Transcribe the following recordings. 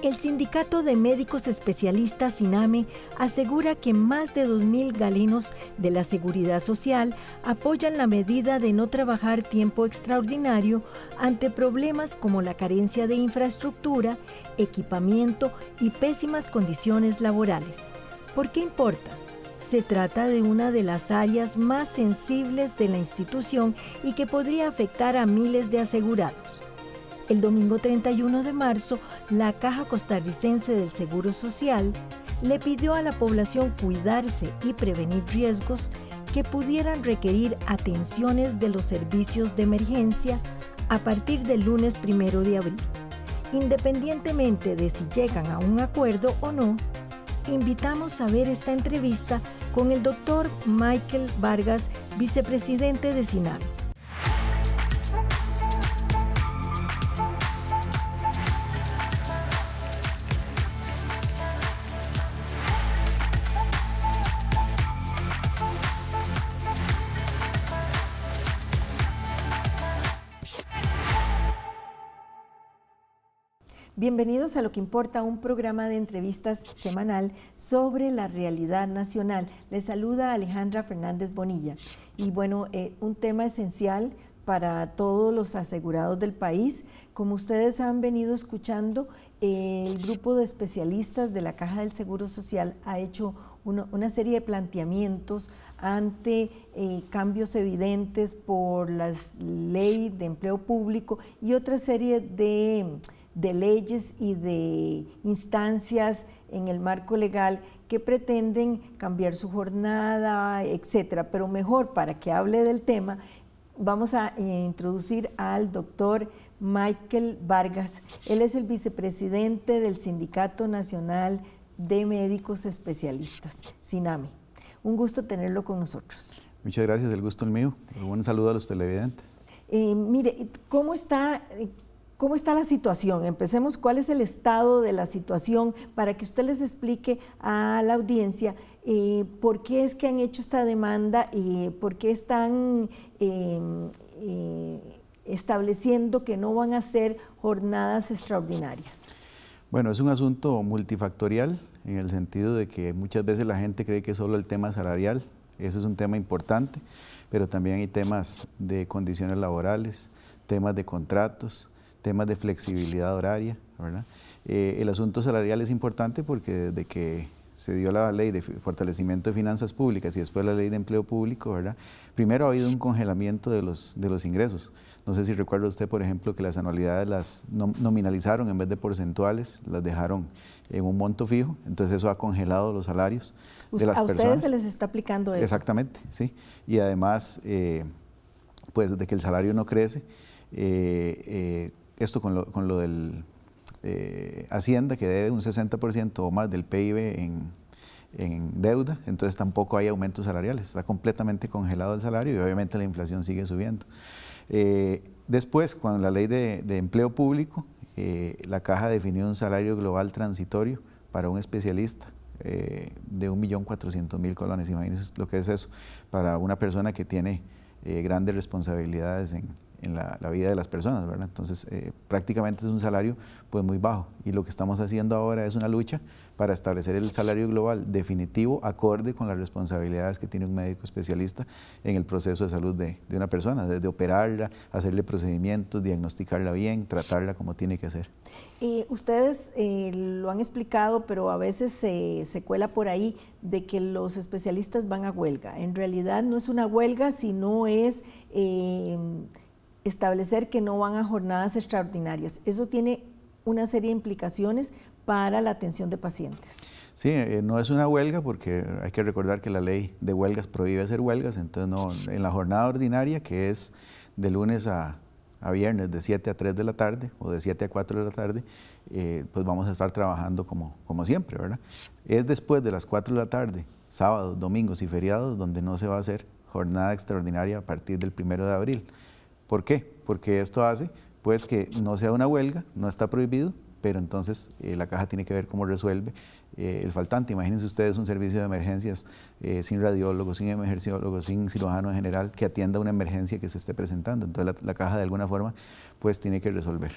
El sindicato de médicos especialistas SINAME asegura que más de 2.000 galinos de la Seguridad Social apoyan la medida de no trabajar tiempo extraordinario ante problemas como la carencia de infraestructura, equipamiento y pésimas condiciones laborales. ¿Por qué importa? Se trata de una de las áreas más sensibles de la institución y que podría afectar a miles de asegurados. El domingo 31 de marzo, la Caja Costarricense del Seguro Social le pidió a la población cuidarse y prevenir riesgos que pudieran requerir atenciones de los servicios de emergencia a partir del lunes 1 de abril, independientemente de si llegan a un acuerdo o no. Invitamos a ver esta entrevista con el doctor Michael Vargas, vicepresidente de SINAP. Bienvenidos a Lo que Importa, un programa de entrevistas semanal sobre la realidad nacional. Les saluda Alejandra Fernández Bonilla. Y bueno, eh, un tema esencial para todos los asegurados del país. Como ustedes han venido escuchando, eh, el grupo de especialistas de la Caja del Seguro Social ha hecho una, serie de planteamientos ante eh, cambios evidentes por la ley de empleo público y otra serie de de leyes y de instancias en el marco legal que pretenden cambiar su jornada, etcétera. Pero mejor, para que hable del tema, vamos a eh, introducir al doctor Michael Vargas. Él es el vicepresidente del Sindicato Nacional de Médicos Especialistas, SINAMI. Un gusto tenerlo con nosotros. Muchas gracias, el gusto es mío. Un saludo a los televidentes. Eh, mire, ¿cómo está, eh, ¿Cómo está la situación? Empecemos, ¿cuál es el estado de la situación para que usted les explique a la audiencia eh, por qué es que han hecho esta demanda y por qué están em, eh, estableciendo que no van a ser jornadas extraordinarias? Bueno, es un asunto multifactorial en el sentido de que muchas veces la gente cree que solo el tema salarial, ese es un tema importante, pero también hay temas de condiciones laborales, temas de contratos, temas de flexibilidad horaria, ¿verdad? Eh, el asunto salarial es importante porque desde que se dio la ley de fortalecimiento de finanzas públicas y después la ley de empleo público, ¿verdad? Primero ha habido un congelamiento de los, de los ingresos. No sé si recuerda usted, por ejemplo, que las anualidades las nominalizaron en vez de porcentuales, las dejaron en un monto fijo, entonces eso ha congelado los salarios A ustedes se les está aplicando eso. Exactamente, sí. Y además, eh, pues de que el salario no crece, eh, eh esto con lo, con lo del eh, Hacienda, que debe un 60% o más del PIB en, deuda, entonces tampoco hay aumentos salariales, está completamente congelado el salario y obviamente la inflación sigue subiendo. Eh, después, con la ley de, empleo público, eh, la caja definió un salario global transitorio para un especialista millón de 1.400.000 colones, imagínense lo que es eso, para una persona que tiene grandes responsabilidades en, en la, vida de las personas, ¿verdad? Entonces, eh, prácticamente es un salario pues muy bajo y lo que estamos haciendo ahora es una lucha para establecer el salario global definitivo acorde con las responsabilidades que tiene un médico especialista en el proceso de salud de, de una persona, desde operarla, hacerle procedimientos, diagnosticarla bien, tratarla como tiene que ser. Eh, ustedes eh, lo han explicado, pero a veces se, se cuela por ahí de que los especialistas van a huelga. En realidad no es una huelga, sino es... Eh, establecer que no van a jornadas extraordinarias. Eso tiene una serie de implicaciones para la atención de pacientes. Sí, eh, no es una huelga porque hay que recordar que la ley de huelgas prohíbe hacer huelgas, entonces no, en la jornada ordinaria, que es de lunes a, viernes de 7 a 3 de la tarde o de 7 a 4 de la tarde, eh, pues vamos a estar trabajando como, como siempre, ¿verdad? Es después de las 4 de la tarde, sábados, domingos y feriados, donde no se va a hacer jornada extraordinaria a partir del 1 de abril. ¿Por qué? Porque esto hace pues que no sea una huelga, no está prohibido, pero entonces eh, la caja tiene que ver cómo resuelve eh, el faltante. Imagínense ustedes un servicio de emergencias eh, sin radiólogo, sin emergenciólogo, sin cirujano en general que atienda una emergencia que se esté presentando. Entonces la, la caja de alguna forma pues tiene que resolver.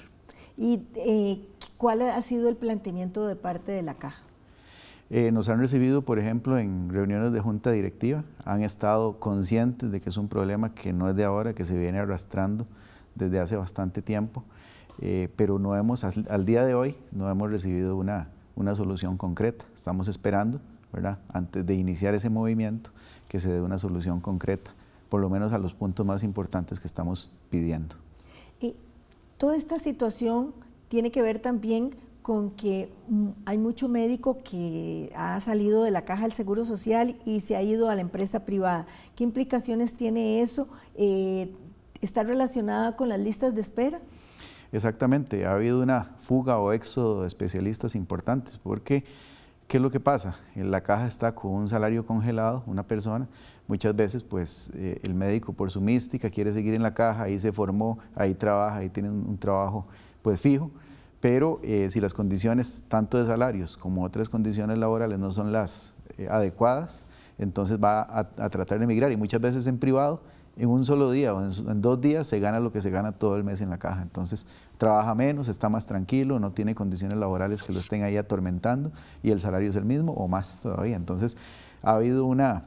¿Y cuál ha sido el planteamiento de parte de la caja? Eh, nos han recibido, por ejemplo, en reuniones de junta directiva, han estado conscientes de que es un problema que no es de ahora, que se viene arrastrando desde hace bastante tiempo, eh, pero no hemos, al día de hoy no hemos recibido una, una solución concreta. Estamos esperando, ¿verdad? antes de iniciar ese movimiento, que se dé una solución concreta, por lo menos a los puntos más importantes que estamos pidiendo. Y toda esta situación tiene que ver también con que mm, hay mucho médico que ha salido de la caja del Seguro Social y se ha ido a la empresa privada. ¿Qué implicaciones tiene eso? Eh, ¿Está relacionada con las listas de espera? Exactamente, ha habido una fuga o éxodo de especialistas importantes porque... ¿Qué es lo que pasa? En la caja está con un salario congelado, una persona. Muchas veces, pues, eh, el médico por su mística quiere seguir en la caja, ahí se formó, ahí trabaja, ahí tiene un, un trabajo, pues, fijo pero eh, si las condiciones tanto de salarios como otras condiciones laborales no son las eh, adecuadas, entonces va a, tratar de emigrar y muchas veces en privado, en un solo día o en, en, dos días se gana lo que se gana todo el mes en la caja. Entonces trabaja menos, está más tranquilo, no tiene condiciones laborales que lo estén ahí atormentando y el salario es el mismo o más todavía. Entonces ha habido una,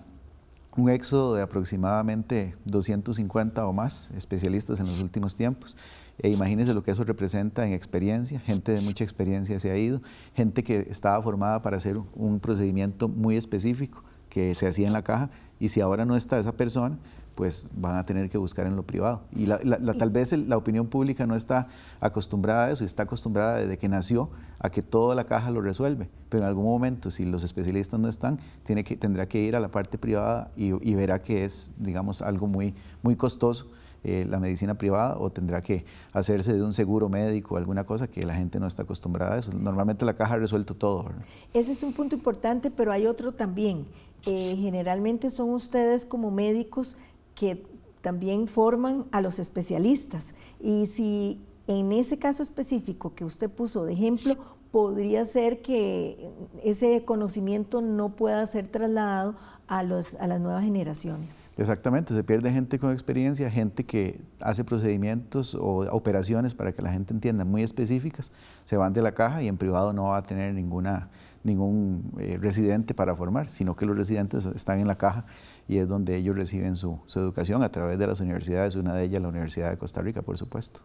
un éxodo de aproximadamente 250 o más especialistas en los últimos tiempos e imagínense lo que eso representa en experiencia. Gente de mucha experiencia se ha ido, gente que estaba formada para hacer un procedimiento muy específico que se hacía en la caja y si ahora no está esa persona, pues van a tener que buscar en lo privado. Y tal vez la opinión pública no está acostumbrada a eso, está acostumbrada desde que nació a que toda la caja lo resuelve, pero en algún momento, si los especialistas no están, tiene que, tendrá que ir a la parte privada y, y verá que es, digamos, algo muy, muy costoso eh, la medicina privada o tendrá que hacerse de un seguro médico, alguna cosa que la gente no está acostumbrada a eso. Normalmente la caja ha resuelto todo. Ese es un punto importante, pero hay otro también. Eh, generalmente son ustedes como médicos que también forman a los especialistas. Y si en ese caso específico que usted puso de ejemplo, podría ser que ese conocimiento no pueda ser trasladado a, los, a las nuevas generaciones. Exactamente, se pierde gente con experiencia, gente que hace procedimientos o operaciones para que la gente entienda muy específicas, se van de la caja y en privado no va a tener ninguna, ningún eh, residente para formar, sino que los residentes están en la caja y es donde ellos reciben su, educación a través de las universidades, una de ellas la Universidad de Costa Rica, por supuesto.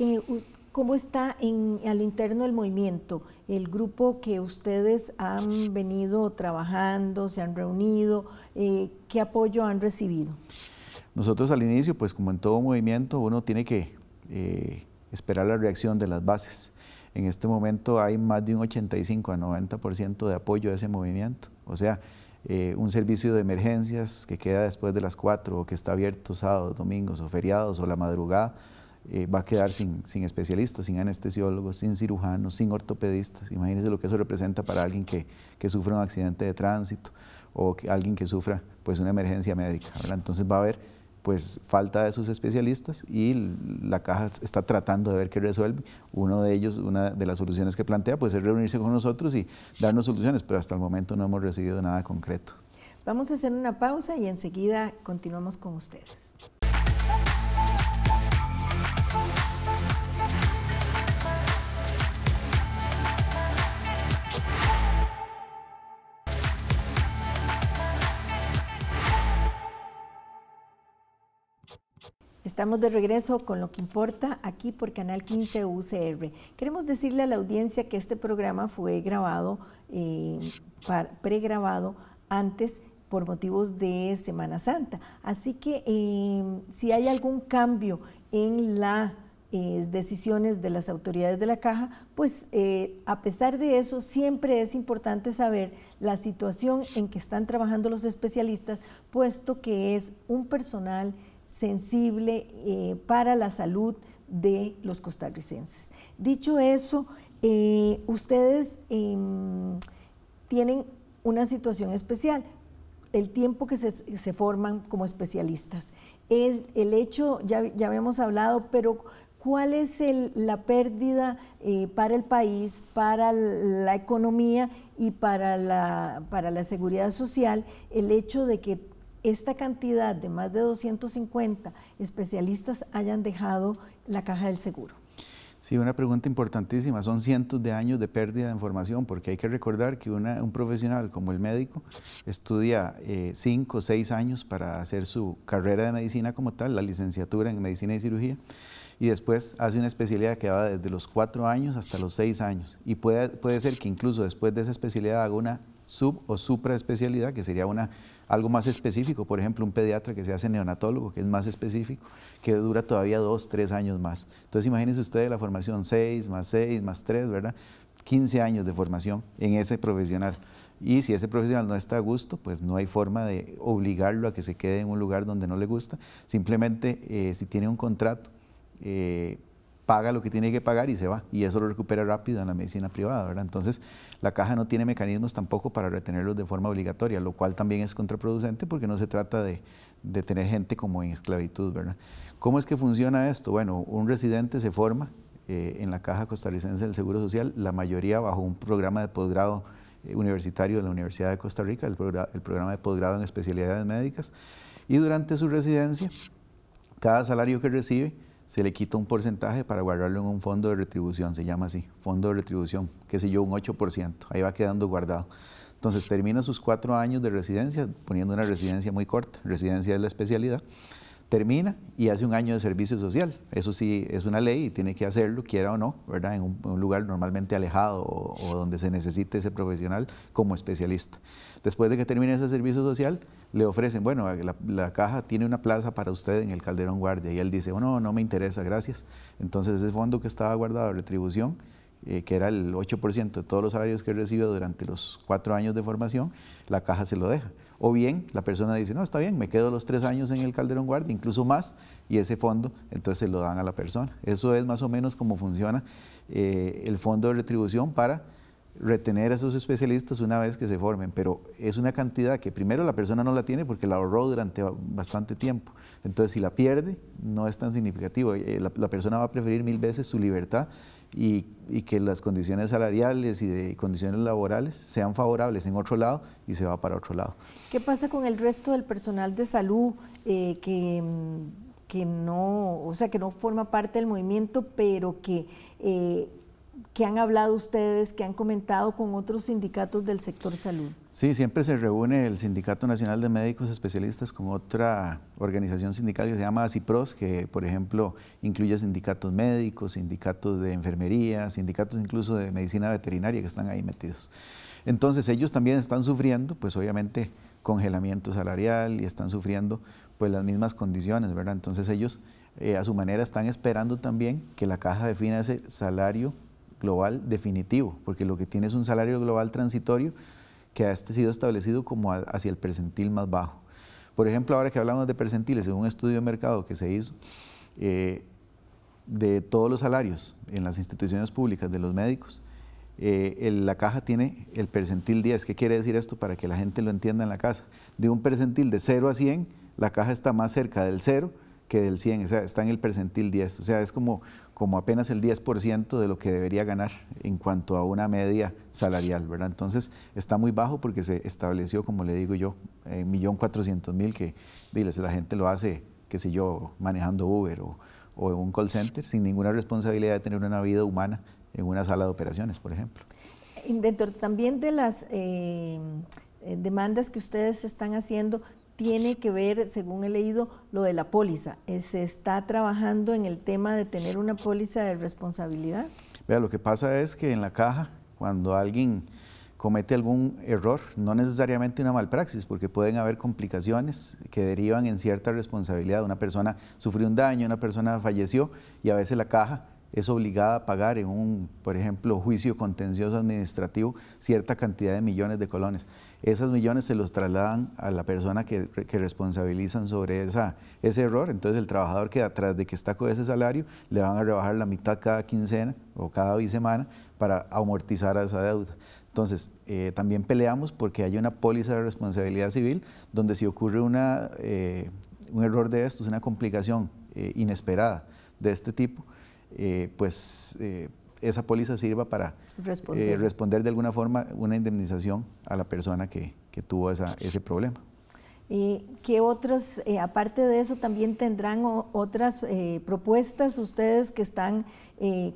Eh, ¿Cómo está en, al interno del movimiento el grupo que ustedes han venido trabajando, se han reunido? Eh, ¿Qué apoyo han recibido? Nosotros al inicio, pues como en todo movimiento, uno tiene que eh, esperar la reacción de las bases. En este momento hay más de un 85 a 90% de apoyo a ese movimiento. O sea, eh, un servicio de emergencias que queda después de las 4 o que está abierto sábados, domingos o feriados o la madrugada, eh, va a quedar sin, sin, especialistas, sin anestesiólogos, sin cirujanos, sin ortopedistas. Imagínense lo que eso representa para alguien que, que sufre un accidente de tránsito o alguien que sufra pues, una emergencia médica. Entonces va a haber pues, falta de sus especialistas y la caja está tratando de ver qué resuelve. Uno de ellos, una de las soluciones que plantea, pues es reunirse con nosotros y darnos soluciones, pero hasta el momento no hemos recibido nada concreto. Vamos a hacer una pausa y enseguida continuamos con ustedes. Estamos de regreso con lo que importa aquí por Canal 15 UCR. Queremos decirle a la audiencia que este programa fue grabado, eh, pregrabado antes por motivos de Semana Santa. Así que em, si hay algún cambio en las eh, decisiones de las autoridades de la caja, pues eh, a pesar de eso siempre es importante saber la situación en que están trabajando los especialistas, puesto que es un personal sensible eh, para la salud de los costarricenses. Dicho eso, eh, ustedes em, tienen una situación especial, el tiempo que se, forman como especialistas. Es el hecho, ya, habíamos hablado, pero ¿cuál es la pérdida eh, para el país, para la economía y para para la seguridad social el hecho de que esta cantidad de más de 250 especialistas hayan dejado la caja del seguro? Sí, una pregunta importantísima. Son cientos de años de pérdida de información, porque hay que recordar que un profesional como el médico estudia eh, cinco o seis años para hacer su carrera de medicina como tal, la licenciatura en medicina y cirugía, y después hace una especialidad que va desde los cuatro años hasta los seis años. Y puede, puede ser que incluso después de esa especialidad haga una sub o supra especialidad que sería una, algo más específico, por ejemplo, un pediatra que se hace neonatólogo, que es más específico, que dura todavía dos, tres años más. Entonces imagínense ustedes la formación seis, más seis, más tres, ¿verdad? 15 años de formación en ese profesional. Y si ese profesional no está a gusto, pues no hay forma de obligarlo a que se quede en un lugar donde no le gusta. Simplemente, eh, si tiene un contrato, eh, paga lo que tiene que pagar y se va. Y eso lo recupera rápido en la medicina privada, ¿verdad? Entonces, la caja no tiene mecanismos tampoco para retenerlos de forma obligatoria, lo cual también es contraproducente porque no se trata de, de tener gente como en esclavitud, ¿verdad? ¿Cómo es que funciona esto? Bueno, un residente se forma eh, en la caja costarricense del Seguro Social, la mayoría bajo un programa de posgrado eh, universitario de la Universidad de Costa Rica, el programa de posgrado en especialidades médicas, y durante su residencia, cada salario que recibe, se le quita un porcentaje para guardarlo en un fondo de retribución, se llama así, fondo de retribución, qué sé yo, un 8%, ahí va quedando guardado. Entonces termina sus cuatro años de residencia, poniendo una residencia muy corta, residencia es la especialidad, termina y hace un año de servicio social. Eso sí es una ley y tiene que hacerlo, quiera o no, ¿verdad? En un, lugar normalmente alejado o, donde se necesite ese profesional como especialista. Después de que termine ese servicio social, le ofrecen, bueno, la, caja tiene una plaza para usted en el Calderón Guardia y él dice, oh, no, no me interesa, gracias. Entonces ese fondo que estaba guardado de retribución eh, que era el 8% de todos los salarios que recibe durante los cuatro años de formación, la caja se lo deja. O bien la persona dice, no, está bien, me quedo los tres años en el Calderón Guardia, incluso más, y ese fondo entonces se lo dan a la persona. Eso es más o menos cómo funciona eh, el fondo de retribución para retener a esos especialistas una vez que se formen, pero es una cantidad que primero la persona no la tiene porque la ahorró durante bastante tiempo. Entonces, si la pierde, no es tan significativo. Eh, la persona va a preferir mil veces su libertad y, que las condiciones salariales y de condiciones laborales sean favorables en otro lado y se va para otro lado. ¿Qué pasa con el resto del personal de salud eh, que, que, no, o sea, que no forma parte del movimiento, pero que eh, que han hablado ustedes, que han comentado con otros sindicatos del sector salud? Sí, siempre se reúne el Sindicato Nacional de Médicos Especialistas con otra organización sindical que se llama ACIPROS, que por ejemplo incluye sindicatos médicos, sindicatos de enfermería, sindicatos incluso de medicina veterinaria que están ahí metidos. Entonces ellos también están sufriendo, pues obviamente, congelamiento salarial y están sufriendo pues las mismas condiciones, ¿verdad? Entonces ellos eh, a su manera están esperando también que la caja defina ese salario global definitivo, porque lo que tiene es un salario global transitorio que ha este, sido establecido como hacia el percentil más bajo. Por ejemplo, ahora que hablamos de percentiles, en un estudio de mercado que se hizo eh, de todos los salarios en las instituciones públicas de los médicos, eh, la caja tiene el percentil 10. ¿Qué quiere decir esto para que la gente lo entienda en la casa? De un percentil de 0 a 100, la caja está más cerca del 0 que del 100, o sea, está en el percentil 10, o sea, es como, como apenas el 10% de lo que debería ganar en cuanto a una media salarial, ¿verdad? Entonces está muy bajo porque se estableció, como le digo yo, eh, millón cuatrocientos que, diles, la gente lo hace, qué sé yo, manejando Uber o, en un call center, sin ninguna responsabilidad de tener una vida humana en una sala de operaciones, por ejemplo. Dentro también de las eh, eh, demandas que ustedes están haciendo, tiene que ver, según he leído, lo de la póliza. Eh, ¿Se está trabajando en el tema de tener una póliza de responsabilidad? Vea, lo que pasa es que en la caja, cuando alguien comete algún error, no necesariamente una malpraxis, porque pueden haber complicaciones que derivan en cierta responsabilidad. Una persona sufrió un daño, una persona falleció y a veces la caja es obligada a pagar en un, por ejemplo, juicio contencioso administrativo cierta cantidad de millones de colones. Esos millones se los trasladan a la persona que, responsabilizan sobre ese error. Entonces el trabajador que atrás de que está con ese salario le van a rebajar la mitad cada quincena o cada bisemana para amortizar a esa deuda. Entonces, eh, también peleamos porque hay una póliza de responsabilidad civil donde si ocurre una, eh, un error de estos, una complicación eh, inesperada de este tipo, eh, pues eh, esa póliza sirva para eh, responder. de alguna forma una indemnización a la persona que, tuvo ese problema. y ¿Qué otras, aparte de eso, también tendrán otras propuestas ustedes que están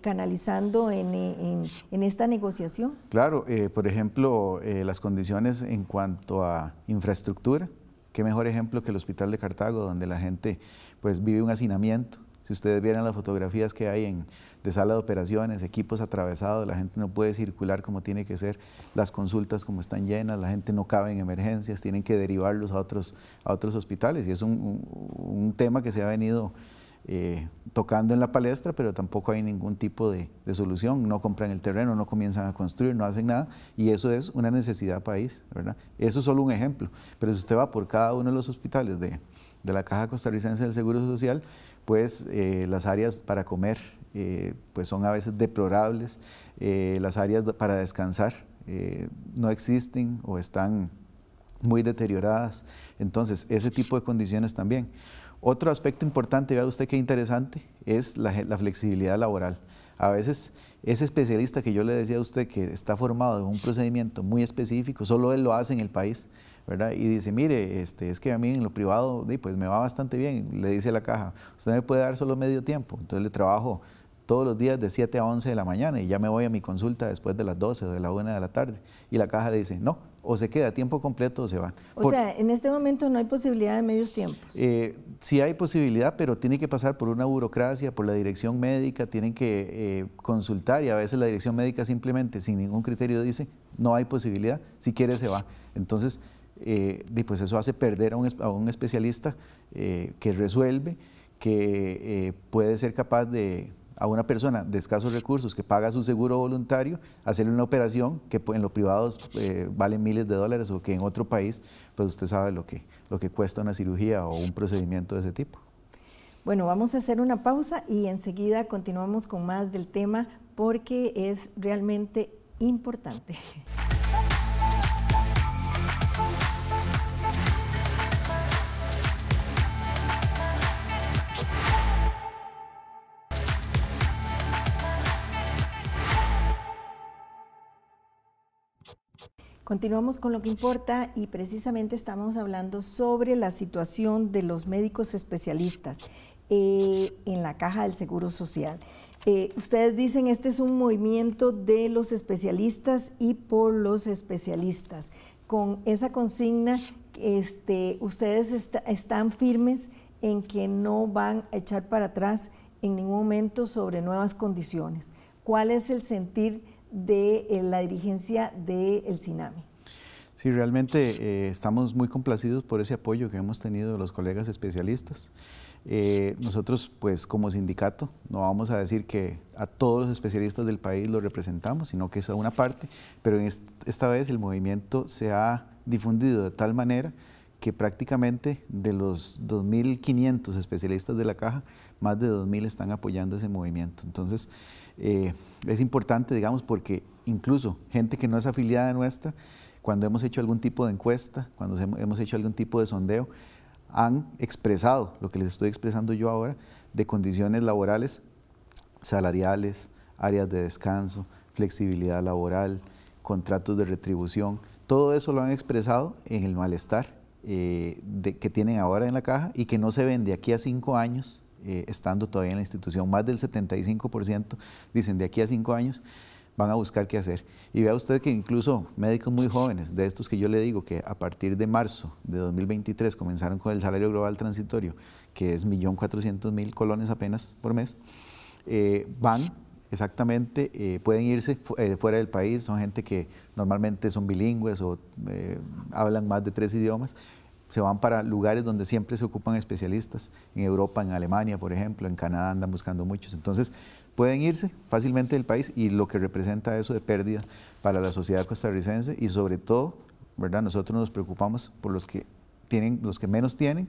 canalizando en, esta negociación? Claro, por ejemplo, las condiciones en cuanto a infraestructura. Qué mejor ejemplo que el Hospital de Cartago, donde la gente pues, vive un hacinamiento si ustedes vieran las fotografías que hay en, de sala de operaciones, equipos atravesados, la gente no puede circular como tiene que ser, las consultas como están llenas, la gente no cabe en emergencias, tienen que derivarlos a otros, a otros hospitales. Y es un, tema que se ha venido eh, tocando en la palestra, pero tampoco hay ningún tipo de, solución. No compran el terreno, no comienzan a construir, no hacen nada. Y eso es una necesidad país, ¿verdad? Eso es solo un ejemplo. Pero si usted va por cada uno de los hospitales de, de la Caja Costarricense del Seguro Social, pues las áreas para comer eh, pues son a veces deplorables, eh, las áreas para descansar no existen o están muy deterioradas. Entonces, ese tipo de condiciones también. Otro aspecto importante, vea usted qué interesante, es la, la flexibilidad laboral. A veces ese especialista que yo le decía a usted que está formado en un procedimiento muy específico, solo él lo hace en el país, y dice, mire, este, es que a mí en lo privado pues me va bastante bien, le dice la caja, usted me puede dar solo medio tiempo, entonces le trabajo todos los días de 7 a 11 de la mañana y ya me voy a mi consulta después de las 12 o de la 1 de la tarde. Y la caja le dice, no, o se queda a tiempo completo o se va. O sea, en este momento no hay posibilidad de medios tiempos. Eh, sí hay posibilidad, pero tiene que pasar por una burocracia, por la dirección médica, tienen que eh, consultar y a veces la dirección médica simplemente sin ningún criterio dice, no hay posibilidad, si quiere se va. Entonces, y eh, pues eso hace perder a un, especialista eh, que resuelve, que eh, puede ser capaz de a una persona de escasos recursos que paga su seguro voluntario, hacerle una operación que en lo privados vale miles de dólares o que en otro país, pues usted sabe lo que, lo que cuesta una cirugía o un procedimiento de ese tipo. Bueno, vamos a hacer una pausa y enseguida continuamos con más del tema porque es realmente importante. Continuamos con lo que importa y precisamente estamos hablando sobre la situación de los médicos especialistas eh, en la caja del Seguro Social. Eh, ustedes dicen este es un movimiento de los especialistas y por los especialistas. Con esa consigna, este, ustedes están firmes en que no van a echar para atrás en ningún momento sobre nuevas condiciones. ¿Cuál es el sentir? de eh, la dirigencia del de CINAMI. Sí, realmente eh, estamos muy complacidos por ese apoyo que hemos tenido de los colegas especialistas. Eh, nosotros, pues como sindicato, no vamos a decir que a todos los especialistas del país los representamos, sino que es a una parte, pero esta vez el movimiento se ha difundido de tal manera que prácticamente de los 2.500 especialistas de la caja, más de 2.000 están apoyando ese movimiento. Entonces, eh, es importante, digamos, porque incluso gente que no es afiliada nuestra, cuando hemos hecho algún tipo de encuesta, cuando hemos hecho algún tipo de sondeo, han expresado lo que les estoy expresando yo ahora de condiciones laborales, salariales, áreas de descanso, flexibilidad laboral, contratos de retribución. Todo eso lo han expresado en el malestar eh, de, que tienen ahora en la caja y que no se vende aquí a cinco años, eh, estando todavía en la institución. Más del 75% dicen de aquí a cinco años van a buscar qué hacer. Y vea usted que incluso médicos muy jóvenes, de estos que yo le digo que a partir de marzo de 2023 comenzaron con el salario global transitorio, que es 1.400.000 colones apenas por mes, eh, van exactamente, eh, pueden irse eh, fuera del país, son gente que normalmente son bilingües o eh, hablan más de tres idiomas, se van para lugares donde siempre se ocupan especialistas, en Europa, en Alemania, por ejemplo, en Canadá andan buscando muchos, entonces pueden irse fácilmente del país y lo que representa eso de pérdida para la sociedad costarricense y sobre todo, ¿verdad? Nosotros nos preocupamos por los que tienen, los que menos tienen,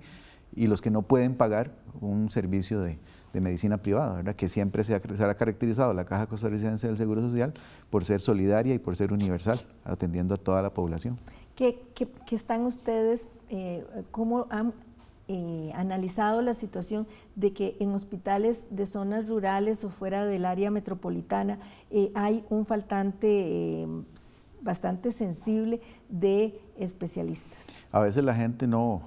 y los que no pueden pagar un servicio de, de medicina privada, ¿verdad? que siempre se ha, caracterizado la Caja Costarricense del Seguro Social por ser solidaria y por ser universal, atendiendo a toda la población. ¿Qué, qué, están ustedes, eh, cómo han eh, analizado la situación de que en hospitales de zonas rurales o fuera del área metropolitana eh, hay un faltante bastante sensible de especialistas? A veces la gente no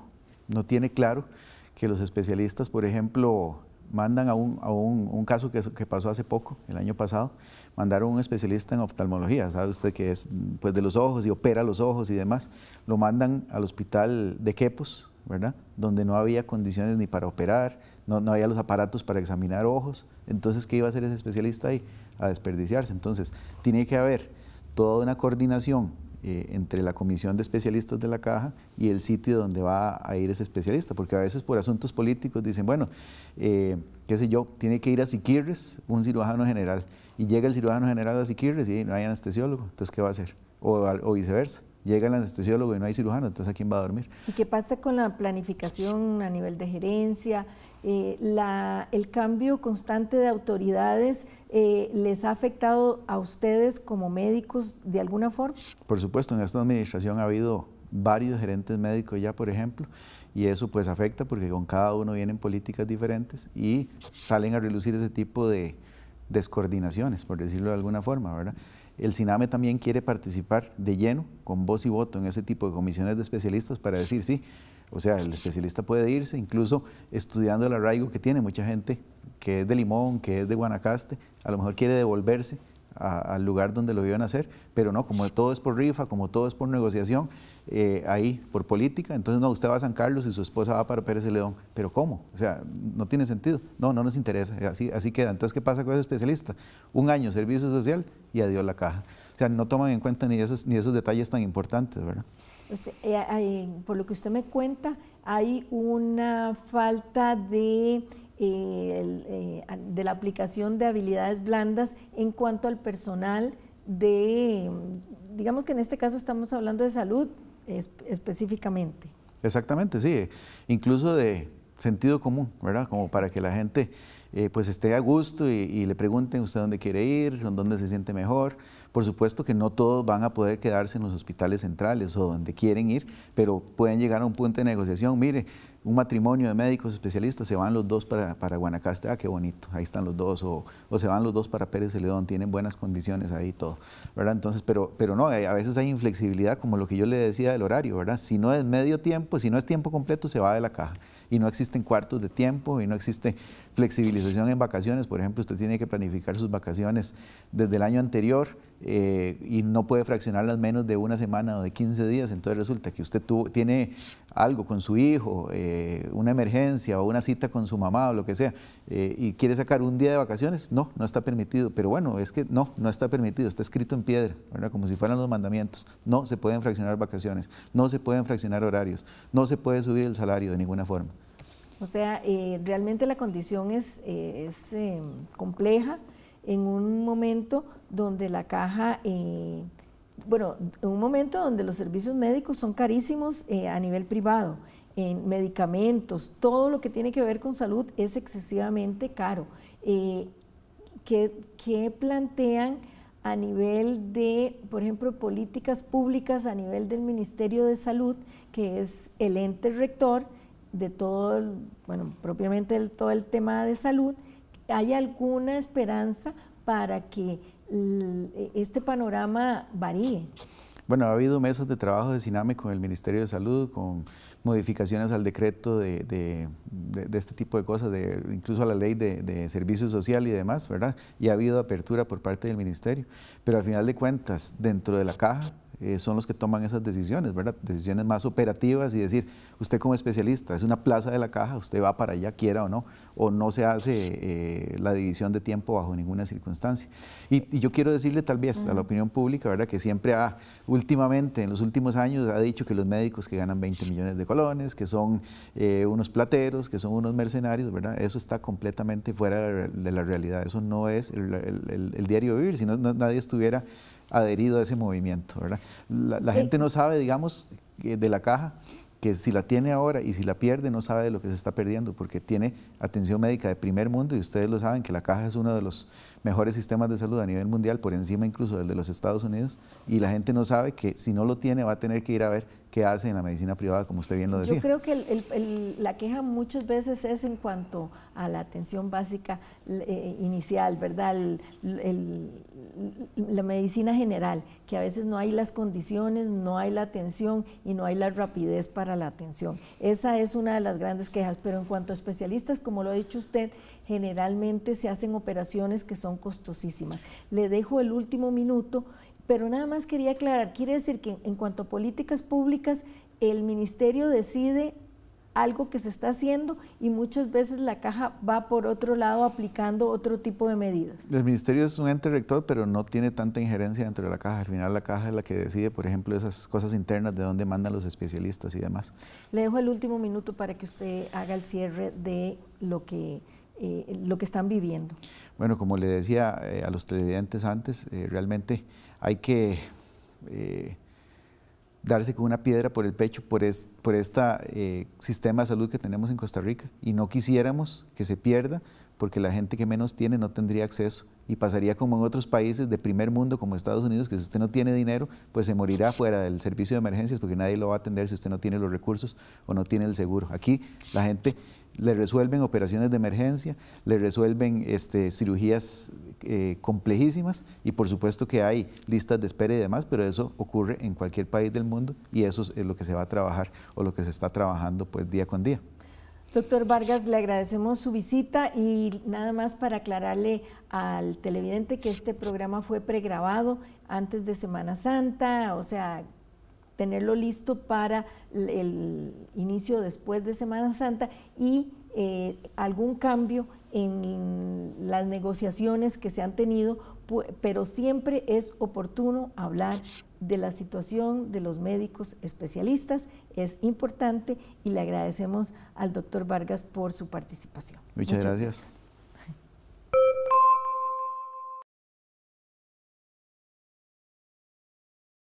no tiene claro que los especialistas, por ejemplo, mandan a un, caso que, pasó hace poco, el año pasado, mandaron a un especialista en oftalmología, sabe usted que es pues, de los ojos y opera los ojos y demás, lo mandan al hospital de Quepos, ¿verdad? Donde no había condiciones ni para operar, no, no había los aparatos para examinar ojos, entonces, ¿qué iba a hacer ese especialista ahí? A desperdiciarse. Entonces, tiene que haber toda una coordinación eh, entre la comisión de especialistas de la caja y el sitio donde va a ir ese especialista, porque a veces por asuntos políticos dicen, bueno, eh, qué sé yo, tiene que ir a Siquirres un cirujano general, y llega el cirujano general a Siquirres y no hay anestesiólogo, entonces ¿qué va a hacer? O, o viceversa. Llega el anestesiólogo y no hay cirujano, entonces ¿a quién va a dormir? ¿Y qué pasa con la planificación a nivel de gerencia? Eh, la, el cambio constante de autoridades eh, les ha afectado a ustedes como médicos de alguna forma? Por supuesto, en esta administración ha habido varios gerentes médicos ya, por ejemplo, y eso pues afecta porque con cada uno vienen políticas diferentes y salen a relucir ese tipo de descoordinaciones, por decirlo de alguna forma, ¿verdad? El CINAME también quiere participar de lleno, con voz y voto, en ese tipo de comisiones de especialistas para decir, sí, o sea, el especialista puede irse, incluso estudiando el arraigo que tiene mucha gente que es de Limón, que es de Guanacaste, a lo mejor quiere devolverse al lugar donde lo iban a hacer, pero no, como todo es por rifa, como todo es por negociación, eh, ahí, por política, entonces no, usted va a San Carlos y su esposa va para Pérez León, pero ¿cómo? O sea, no tiene sentido, no, no nos interesa, así, queda. Entonces, ¿qué pasa con ese especialista? Un año servicio social y adiós la caja. O sea, no toman en cuenta ni ni esos detalles tan importantes, ¿verdad? Este, eh, por lo que usted me cuenta, hay una falta de, eh, eh, de la aplicación de habilidades blandas en cuanto al personal de, digamos que en este caso estamos hablando de salud específicamente. Exactamente, sí, incluso de sentido común, ¿verdad? Como para que la gente eh, pues esté a gusto y, y, le pregunten usted dónde quiere ir, dónde se siente mejor. Por supuesto que no todos van a poder quedarse en los hospitales centrales o donde quieren ir, pero pueden llegar a un punto de negociación. Mire, un matrimonio de médicos especialistas, se van los dos para, Guanacaste, ah, qué bonito, ahí están los dos, o, se van los dos para Pérez Celedón, tienen buenas condiciones ahí todo, ¿verdad? Entonces, pero, pero no, eh, a veces hay inflexibilidad, como lo que yo le decía del horario, ¿verdad? Si no es medio tiempo, si no es tiempo completo, se va de la caja, y no existen cuartos de tiempo, y no existe, flexibilización en vacaciones, por ejemplo, usted tiene que planificar sus vacaciones desde el año anterior eh, y no puede fraccionarlas menos de una semana o de 15 días, entonces resulta que usted tiene algo con su hijo, eh, una emergencia o una cita con su mamá o lo que sea, eh, y quiere sacar un día de vacaciones, no, no está permitido, pero bueno, es que no, no está permitido, está escrito en piedra, como si fueran los mandamientos, no se pueden fraccionar vacaciones, no se pueden fraccionar horarios, no se puede subir el salario de ninguna forma. O sea, eh, realmente la condición es, eh, eh, compleja en un momento donde la caja, bueno, en un momento donde los servicios médicos son carísimos a nivel privado, en medicamentos, todo lo que tiene que ver con salud es excesivamente caro. ¿Qué plantean a nivel de, por ejemplo, políticas públicas a nivel del Ministerio de Salud, que es el ente rector? de todo, bueno, propiamente el, todo el tema de salud, ¿hay alguna esperanza para que este panorama varíe? Bueno, ha habido mesas de trabajo de CINAME con el Ministerio de Salud, con modificaciones al decreto de, de este tipo de cosas, incluso a la ley de, servicio social y demás, ¿verdad? Y ha habido apertura por parte del Ministerio. Pero al final de cuentas, dentro de la caja, eh, son los que toman esas decisiones, ¿verdad? Decisiones más operativas y decir, usted como especialista, es una plaza de la caja, usted va para allá, quiera o no, o no se hace eh, la división de tiempo bajo ninguna circunstancia. Y, yo quiero decirle tal vez a la opinión pública, ¿verdad? Que siempre ha, últimamente, en los últimos años, ha dicho que los médicos que ganan 20 millones de colones, que son eh, unos plateros, que son unos mercenarios, ¿verdad? Eso está completamente fuera de la realidad, eso no es el, diario de el diario vivir, si no, nadie estuviera adherido a ese movimiento. La, gente no sabe, digamos, de la caja que si la tiene ahora y si la pierde no sabe de lo que se está perdiendo porque tiene atención médica de primer mundo y ustedes lo saben que la caja es uno de los mejores sistemas de salud a nivel mundial, por encima incluso del de los Estados Unidos, y la gente no sabe que si no lo tiene va a tener que ir a ver qué hace en la medicina privada, como usted bien lo decía. Yo creo que la queja muchas veces es en cuanto a la atención básica eh, inicial, ¿verdad? la medicina general, que a veces no hay las condiciones, no hay la atención y no hay la rapidez para la atención. Esa es una de las grandes quejas, pero en cuanto a especialistas, como lo ha dicho usted, generalmente se hacen operaciones que son costosísimas. Le dejo el último minuto pero nada más quería aclarar, quiere decir que en cuanto a políticas públicas, el ministerio decide algo que se está haciendo y muchas veces la caja va por otro lado aplicando otro tipo de medidas. El ministerio es un ente rector, pero no tiene tanta injerencia dentro de la caja. Al final la caja es la que decide, por ejemplo, esas cosas internas de dónde mandan los especialistas y demás. Le dejo el último minuto para que usted haga el cierre de lo que... Eh, lo que están viviendo. Bueno, como le decía eh, a los televidentes antes, eh, realmente hay que eh, darse con una piedra por el pecho por este sistema de salud que tenemos en Costa Rica y no quisiéramos que se pierda porque la gente que menos tiene no tendría acceso y pasaría como en otros países de primer mundo como Estados Unidos que si usted no tiene dinero pues se morirá fuera del servicio de emergencias porque nadie lo va a atender si usted no tiene los recursos o no tiene el seguro. Aquí la gente le resuelven operaciones de emergencia, le resuelven este, cirugías eh, complejísimas y por supuesto que hay listas de espera y demás, pero eso ocurre en cualquier país del mundo y eso es lo que se va a trabajar o lo que se está trabajando pues día con día. Doctor Vargas, le agradecemos su visita y nada más para aclararle al televidente que este programa fue pregrabado antes de Semana Santa, o sea, tenerlo listo para el inicio después de Semana Santa y eh, algún cambio en las negociaciones que se han tenido, pero siempre es oportuno hablar de la situación de los médicos especialistas, es importante y le agradecemos al doctor Vargas por su participación. Muchas, gracias.